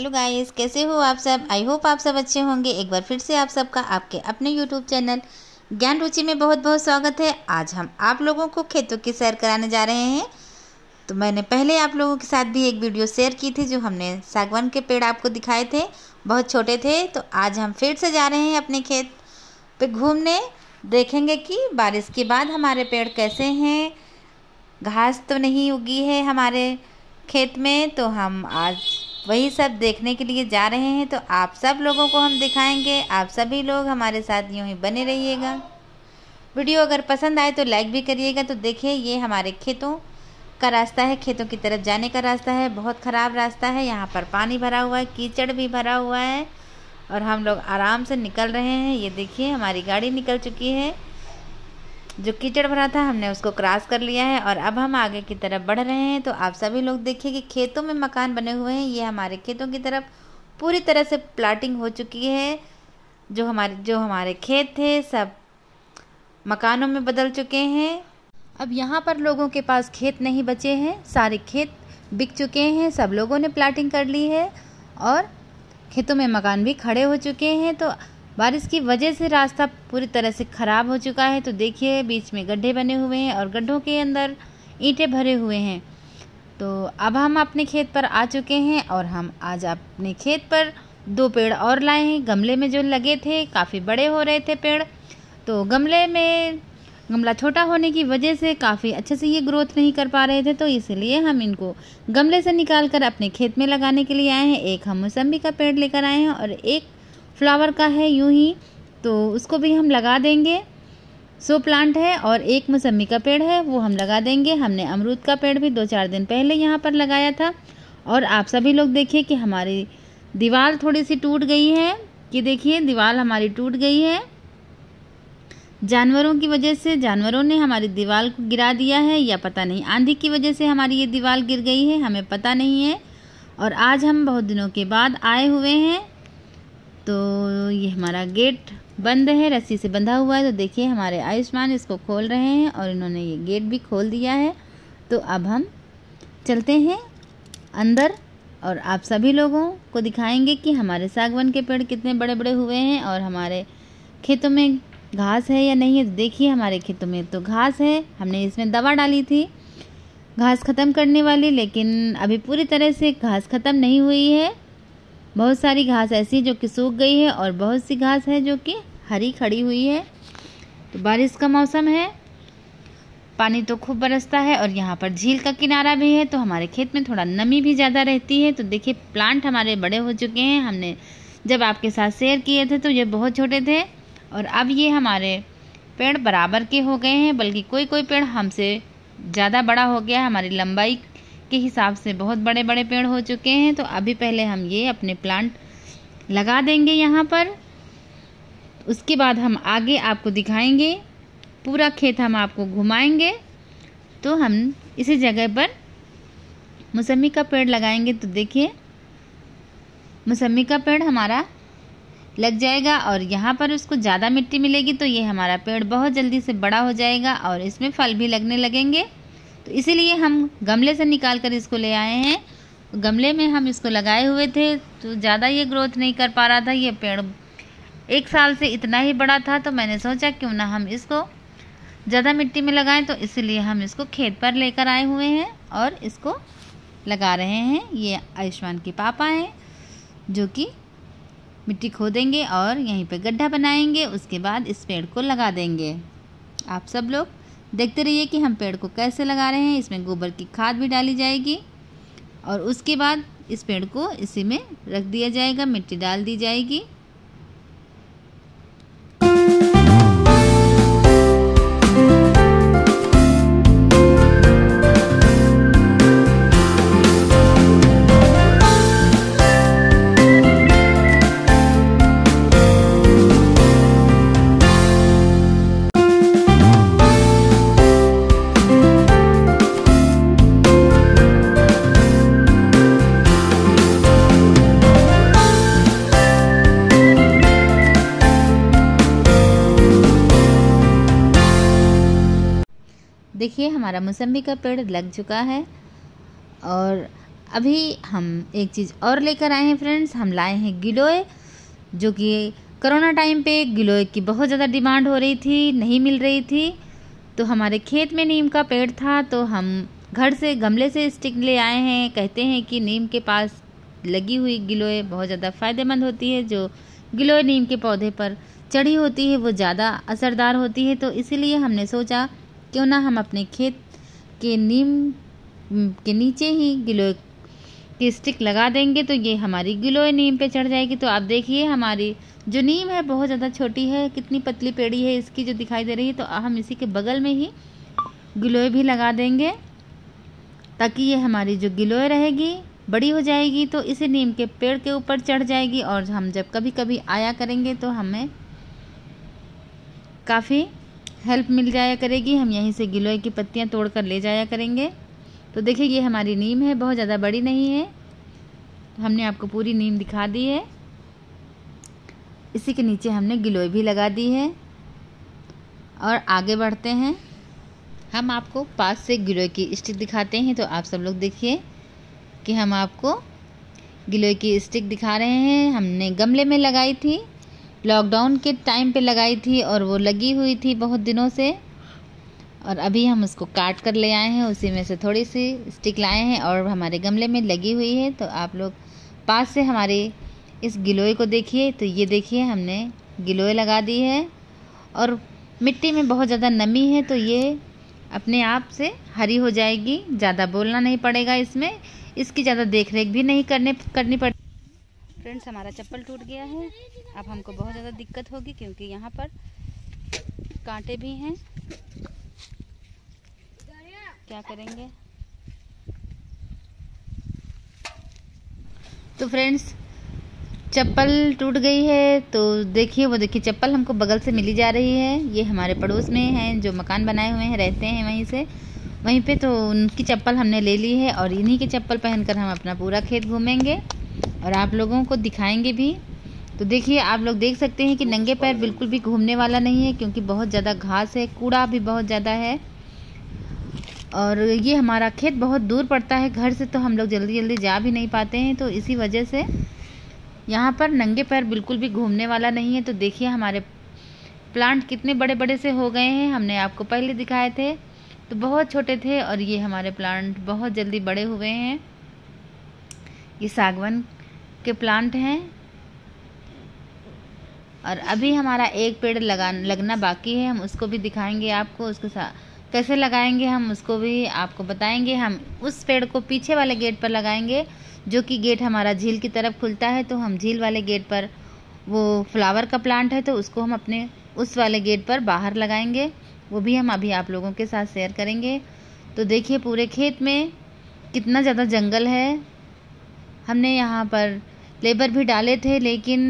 hello guys कैसे हो आप सब आई होप आप सब अच्छे होंगे एक बार फिर से आप सबका आपके अपने यूट्यूब चैनल ज्ञान रुचि में बहुत बहुत स्वागत है आज हम आप लोगों को खेतों की सैर कराने जा रहे हैं तो मैंने पहले आप लोगों के साथ भी एक वीडियो शेयर की थी जो हमने सागवान के पेड़ आपको दिखाए थे बहुत छोटे थे तो आज हम फिर से जा रहे हैं अपने खेत पे घूमने देखेंगे कि बारिश के बाद हमारे पेड़ कैसे हैं घास तो नहीं उगी है हमारे खेत में तो हम आज वही सब देखने के लिए जा रहे हैं तो आप सब लोगों को हम दिखाएंगे आप सभी लोग हमारे साथ यूँ ही बने रहिएगा वीडियो अगर पसंद आए तो लाइक भी करिएगा तो देखिए ये हमारे खेतों का रास्ता है खेतों की तरफ जाने का रास्ता है बहुत ख़राब रास्ता है यहाँ पर पानी भरा हुआ है कीचड़ भी भरा हुआ है और हम लोग आराम से निकल रहे हैं ये देखिए हमारी गाड़ी निकल चुकी है जो कीचड़ भरा था हमने उसको क्रॉस कर लिया है और अब हम आगे की तरफ बढ़ रहे हैं तो आप सभी लोग देखिए कि खेतों में मकान बने हुए हैं ये हमारे खेतों की तरफ पूरी तरह से प्लाटिंग हो चुकी है जो हमारे जो हमारे खेत थे सब मकानों में बदल चुके हैं अब यहाँ पर लोगों के पास खेत नहीं बचे हैं सारे खेत बिक चुके हैं सब लोगों ने प्लाटिंग कर ली है और खेतों में मकान भी खड़े हो चुके हैं तो बारिश की वजह से रास्ता पूरी तरह से ख़राब हो चुका है तो देखिए बीच में गड्ढे बने हुए हैं और गड्ढों के अंदर ईंटें भरे हुए हैं तो अब हम अपने खेत पर आ चुके हैं और हम आज अपने खेत पर दो पेड़ और लाए हैं गमले में जो लगे थे काफ़ी बड़े हो रहे थे पेड़ तो गमले में गमला छोटा होने की वजह से काफ़ी अच्छे से ये ग्रोथ नहीं कर पा रहे थे तो इसलिए हम इनको गमले से निकाल कर अपने खेत में लगाने के लिए आए हैं एक हम मौसम्बी का पेड़ लेकर आए हैं और एक फ्लावर का है यूँ ही तो उसको भी हम लगा देंगे सो प्लांट है और एक मौसमी का पेड़ है वो हम लगा देंगे हमने अमरूद का पेड़ भी दो चार दिन पहले यहाँ पर लगाया था और आप सभी लोग देखिए कि हमारी दीवार थोड़ी सी टूट गई है कि देखिए दीवार हमारी टूट गई है जानवरों की वजह से जानवरों ने हमारी दीवार को गिरा दिया है या पता नहीं आंधी की वजह से हमारी ये दीवार गिर गई है हमें पता नहीं है और आज हम बहुत दिनों के बाद आए हुए हैं तो ये हमारा गेट बंद है रस्सी से बंधा हुआ है तो देखिए हमारे आयुष्मान इसको खोल रहे हैं और इन्होंने ये गेट भी खोल दिया है तो अब हम चलते हैं अंदर और आप सभी लोगों को दिखाएंगे कि हमारे सागवन के पेड़ कितने बड़े बड़े हुए हैं और हमारे खेतों में घास है या नहीं है तो देखिए हमारे खेतों में तो घास है हमने इसमें दवा डाली थी घास ख़त्म करने वाली लेकिन अभी पूरी तरह से घास ख़त्म नहीं हुई है बहुत सारी घास ऐसी जो कि सूख गई है और बहुत सी घास है जो कि हरी खड़ी हुई है तो बारिश का मौसम है पानी तो खूब बरसता है और यहाँ पर झील का किनारा भी है तो हमारे खेत में थोड़ा नमी भी ज़्यादा रहती है तो देखिए प्लांट हमारे बड़े हो चुके हैं हमने जब आपके साथ शेयर किए थे तो ये बहुत छोटे थे और अब ये हमारे पेड़ बराबर के हो गए हैं बल्कि कोई कोई पेड़ हमसे ज़्यादा बड़ा हो गया है हमारी लंबाई के हिसाब से बहुत बड़े बड़े पेड़ हो चुके हैं तो अभी पहले हम ये अपने प्लांट लगा देंगे यहाँ पर उसके बाद हम आगे आपको दिखाएंगे पूरा खेत हम आपको घुमाएंगे तो हम इसी जगह पर मौसमी का पेड़ लगाएंगे तो देखिए मौसमी का पेड़ हमारा लग जाएगा और यहाँ पर उसको ज़्यादा मिट्टी मिलेगी तो ये हमारा पेड़ बहुत जल्दी से बड़ा हो जाएगा और इसमें फल भी लगने लगेंगे तो इसीलिए हम गमले से निकाल कर इसको ले आए हैं गमले में हम इसको लगाए हुए थे तो ज़्यादा ये ग्रोथ नहीं कर पा रहा था ये पेड़ एक साल से इतना ही बड़ा था तो मैंने सोचा क्यों ना हम इसको ज़्यादा मिट्टी में लगाएं तो इसलिए हम इसको खेत पर लेकर आए हुए हैं और इसको लगा रहे हैं ये आयुष्मान के पापा हैं जो कि मिट्टी खोदेंगे और यहीं पे गड्ढा बनाएंगे उसके बाद इस पेड़ को लगा देंगे आप सब लोग देखते रहिए कि हम पेड़ को कैसे लगा रहे हैं इसमें गोबर की खाद भी डाली जाएगी और उसके बाद इस पेड़ को इसी में रख दिया जाएगा मिट्टी डाल दी जाएगी देखिए हमारा मौसम्बी का पेड़ लग चुका है और अभी हम एक चीज़ और लेकर आए हैं फ्रेंड्स हम लाए हैं गिलोय जो कि कोरोना टाइम पे गिलोय की बहुत ज़्यादा डिमांड हो रही थी नहीं मिल रही थी तो हमारे खेत में नीम का पेड़ था तो हम घर से गमले से स्टिक ले आए हैं कहते हैं कि नीम के पास लगी हुई गिलोय बहुत ज़्यादा फ़ायदेमंद होती है जो गिलोय नीम के पौधे पर चढ़ी होती है वो ज़्यादा असरदार होती है तो इसीलिए हमने सोचा क्यों ना हम अपने खेत के नीम के नीचे ही गिलोय की स्टिक लगा देंगे तो ये हमारी गिलोय नीम पे चढ़ जाएगी तो आप देखिए हमारी जो नीम है बहुत ज़्यादा छोटी है कितनी पतली पेड़ी है इसकी जो दिखाई दे रही है तो हम इसी के बगल में ही गिलोय भी लगा देंगे ताकि ये हमारी जो गिलोय रहेगी बड़ी हो जाएगी तो इसी नीम के पेड़ के ऊपर चढ़ जाएगी और हम जब कभी कभी आया करेंगे तो हमें काफ़ी हेल्प मिल जाया करेगी हम यहीं से गिलोय की पत्तियाँ तोड़ कर ले जाया करेंगे तो देखिए ये हमारी नीम है बहुत ज़्यादा बड़ी नहीं है तो हमने आपको पूरी नीम दिखा दी है इसी के नीचे हमने गिलोय भी लगा दी है और आगे बढ़ते हैं हम आपको पास से गिलोय की स्टिक दिखाते हैं तो आप सब लोग देखिए कि हम आपको गिलोय की स्टिक दिखा रहे हैं हमने गमले में लगाई थी लॉकडाउन के टाइम पे लगाई थी और वो लगी हुई थी बहुत दिनों से और अभी हम उसको काट कर ले आए हैं उसी में से थोड़ी सी स्टिक लाए हैं और हमारे गमले में लगी हुई है तो आप लोग पास से हमारे इस गिलोय को देखिए तो ये देखिए हमने गिलोय लगा दी है और मिट्टी में बहुत ज़्यादा नमी है तो ये अपने आप से हरी हो जाएगी ज़्यादा बोलना नहीं पड़ेगा इसमें इसकी ज़्यादा देख भी नहीं करने करनी पड़ेगी फ्रेंड्स हमारा चप्पल टूट गया है अब हमको बहुत ज़्यादा दिक्कत होगी क्योंकि यहाँ पर कांटे भी हैं क्या करेंगे तो फ्रेंड्स चप्पल टूट गई है तो देखिए वो देखिए चप्पल हमको बगल से मिली जा रही है ये हमारे पड़ोस में हैं जो मकान बनाए हुए हैं रहते हैं वहीं से वहीं पे तो उनकी चप्पल हमने ले ली है और इन्हीं की चप्पल पहनकर हम अपना पूरा खेत घूमेंगे और आप लोगों को दिखाएंगे भी तो देखिए आप लोग देख सकते हैं कि नंगे पैर बिल्कुल भी घूमने वाला नहीं है क्योंकि बहुत ज़्यादा घास है कूड़ा भी बहुत ज़्यादा है और ये हमारा खेत बहुत दूर पड़ता है घर से तो हम लोग जल्दी जल्दी जा भी नहीं पाते हैं तो इसी वजह से यहाँ पर नंगे पैर बिल्कुल भी घूमने वाला नहीं है तो देखिए हमारे प्लांट कितने बड़े बड़े से हो गए हैं हमने आपको पहले दिखाए थे तो बहुत छोटे थे और ये हमारे प्लांट बहुत जल्दी बड़े हुए हैं ये सागवन के प्लांट हैं और अभी हमारा एक पेड़ लगा लगना बाकी है हम उसको भी दिखाएंगे आपको उसके साथ कैसे लगाएंगे हम उसको भी आपको बताएंगे हम उस पेड़ को पीछे वाले गेट पर लगाएंगे जो कि गेट हमारा झील की तरफ खुलता है तो हम झील वाले गेट पर वो फ्लावर का प्लांट है तो उसको हम अपने उस वाले गेट पर बाहर लगाएंगे वो भी हम अभी आप लोगों के साथ शेयर करेंगे तो देखिए पूरे खेत में कितना ज़्यादा जंगल है हमने यहाँ पर लेबर भी डाले थे लेकिन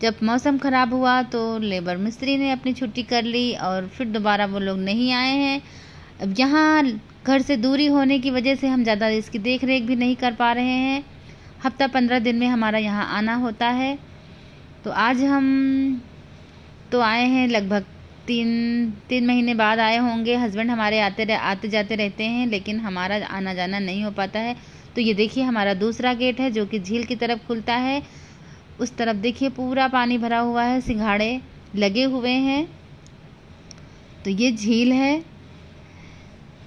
जब मौसम ख़राब हुआ तो लेबर मिस्त्री ने अपनी छुट्टी कर ली और फिर दोबारा वो लोग नहीं आए हैं अब यहाँ घर से दूरी होने की वजह से हम ज़्यादा इसकी देख रेख भी नहीं कर पा रहे हैं हफ्ता पंद्रह दिन में हमारा यहाँ आना होता है तो आज हम तो आए हैं लगभग तीन तीन महीने बाद आए होंगे हस्बैंड हमारे आते रह, आते जाते रहते हैं लेकिन हमारा आना जाना नहीं हो पाता है तो ये देखिए हमारा दूसरा गेट है जो कि झील की तरफ खुलता है उस तरफ देखिए पूरा पानी भरा हुआ है सिंघाड़े लगे हुए हैं तो ये झील है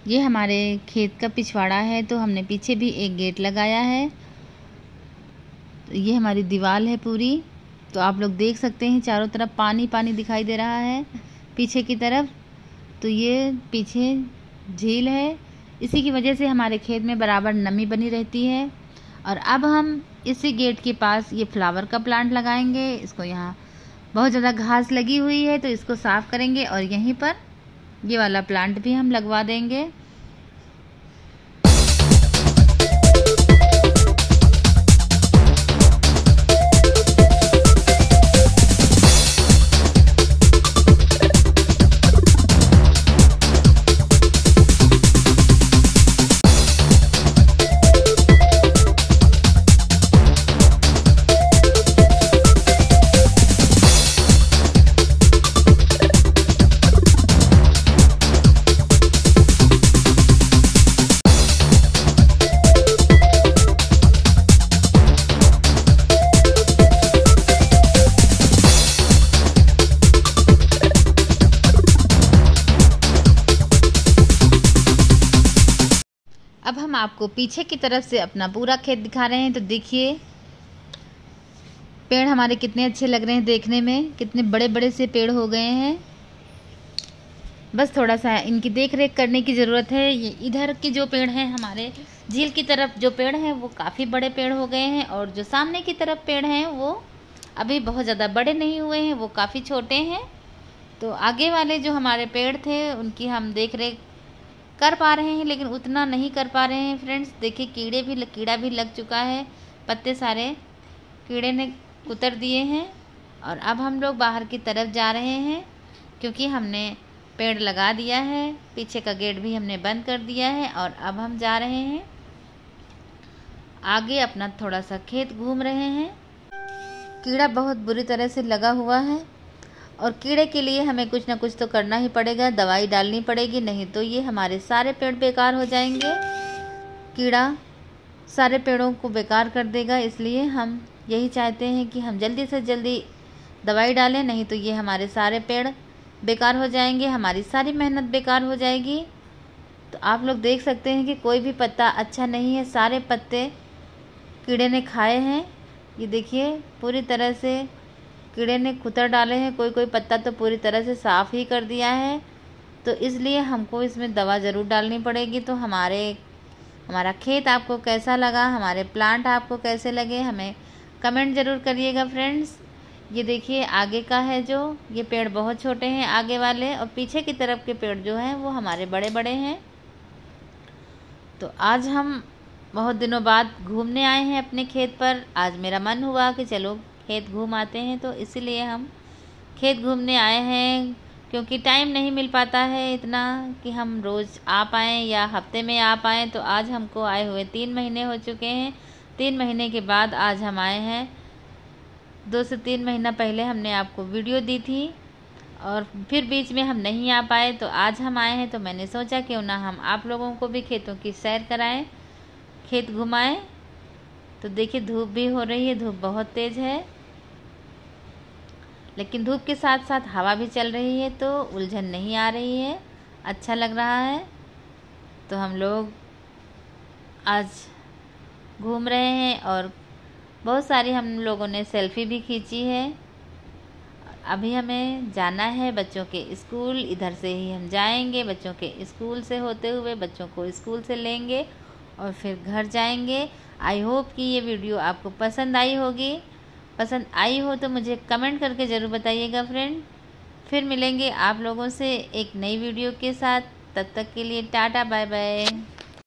ये हमारे खेत का पिछवाड़ा है तो हमने पीछे भी एक गेट लगाया है तो ये हमारी दीवार है पूरी तो आप लोग देख सकते हैं चारों तरफ पानी पानी दिखाई दे रहा है पीछे की तरफ तो ये पीछे झील है इसी की वजह से हमारे खेत में बराबर नमी बनी रहती है और अब हम इसी गेट के पास ये फ्लावर का प्लांट लगाएंगे इसको यहाँ बहुत ज़्यादा घास लगी हुई है तो इसको साफ़ करेंगे और यहीं पर ये वाला प्लांट भी हम लगवा देंगे आपको पीछे की तरफ से अपना पूरा खेत दिखा रहे हैं तो देखिए पेड़ हमारे कितने अच्छे लग रहे हैं देखने में कितने बड़े बड़े से पेड़ हो गए हैं बस थोड़ा सा इनकी देख रेख करने की ज़रूरत है ये इधर के जो पेड़ हैं हमारे झील की तरफ जो पेड़ हैं वो काफ़ी बड़े पेड़ हो गए हैं और जो सामने की तरफ पेड़ हैं वो अभी बहुत ज़्यादा बड़े नहीं हुए हैं वो काफ़ी छोटे हैं तो आगे वाले जो हमारे पेड़ थे उनकी हम देख रेख कर पा रहे हैं लेकिन उतना नहीं कर पा रहे हैं फ्रेंड्स देखिए कीड़े भी कीड़ा भी लग चुका है पत्ते सारे कीड़े ने उतर दिए हैं और अब हम लोग बाहर की तरफ जा रहे हैं क्योंकि हमने पेड़ लगा दिया है पीछे का गेट भी हमने बंद कर दिया है और अब हम जा रहे हैं आगे अपना थोड़ा सा खेत घूम रहे हैं कीड़ा बहुत बुरी तरह से लगा हुआ है और कीड़े के लिए हमें कुछ ना कुछ तो करना ही पड़ेगा दवाई डालनी पड़ेगी नहीं तो ये हमारे सारे पेड़ बेकार हो जाएंगे कीड़ा सारे पेड़ों को बेकार कर देगा इसलिए हम यही चाहते हैं कि हम जल्दी से जल्दी दवाई डालें नहीं तो ये हमारे सारे पेड़ बेकार हो जाएंगे हमारी सारी मेहनत बेकार हो जाएगी तो आप लोग देख सकते हैं कि कोई भी पत्ता अच्छा नहीं है सारे पत्ते कीड़े ने खाए हैं ये देखिए पूरी तरह से कीड़े ने कुतर डाले हैं कोई कोई पत्ता तो पूरी तरह से साफ़ ही कर दिया है तो इसलिए हमको इसमें दवा ज़रूर डालनी पड़ेगी तो हमारे हमारा खेत आपको कैसा लगा हमारे प्लांट आपको कैसे लगे हमें कमेंट ज़रूर करिएगा फ्रेंड्स ये देखिए आगे का है जो ये पेड़ बहुत छोटे हैं आगे वाले और पीछे की तरफ के पेड़ जो हैं वो हमारे बड़े बड़े हैं तो आज हम बहुत दिनों बाद घूमने आए हैं अपने खेत पर आज मेरा मन हुआ कि चलो खेत घूम आते हैं तो इसीलिए हम खेत घूमने आए हैं क्योंकि टाइम नहीं मिल पाता है इतना कि हम रोज़ आ पाएँ या हफ्ते में आ पाएँ तो आज हमको आए हुए तीन महीने हो चुके हैं तीन महीने के बाद आज हम आए हैं दो से तीन महीना पहले हमने आपको वीडियो दी थी और फिर बीच में हम नहीं आ पाए तो आज हम आए हैं तो मैंने सोचा क्यों ना हम आप लोगों को भी खेतों की सैर कराएं खेत घुमाएं तो देखिए धूप भी हो रही है धूप बहुत तेज़ है लेकिन धूप के साथ साथ हवा भी चल रही है तो उलझन नहीं आ रही है अच्छा लग रहा है तो हम लोग आज घूम रहे हैं और बहुत सारी हम लोगों ने सेल्फी भी खींची है अभी हमें जाना है बच्चों के स्कूल इधर से ही हम जाएंगे बच्चों के स्कूल से होते हुए बच्चों को स्कूल से लेंगे और फिर घर जाएंगे आई होप कि ये वीडियो आपको पसंद आई होगी पसंद आई हो तो मुझे कमेंट करके ज़रूर बताइएगा फ्रेंड फिर मिलेंगे आप लोगों से एक नई वीडियो के साथ तब तक के लिए टाटा बाय बाय